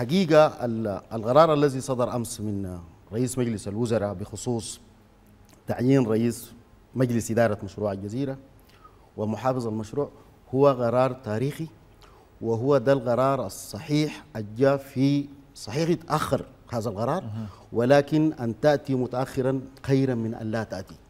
حقيقة القرار الذي صدر أمس من رئيس مجلس الوزراء بخصوص تعيين رئيس مجلس إدارة مشروع الجزيرة ومحافظ المشروع هو قرار تاريخي وهو ده القرار الصحيح الجاء في صحيح يتأخر هذا القرار ولكن أن تأتي متأخرا خيرا من أن لا تأتي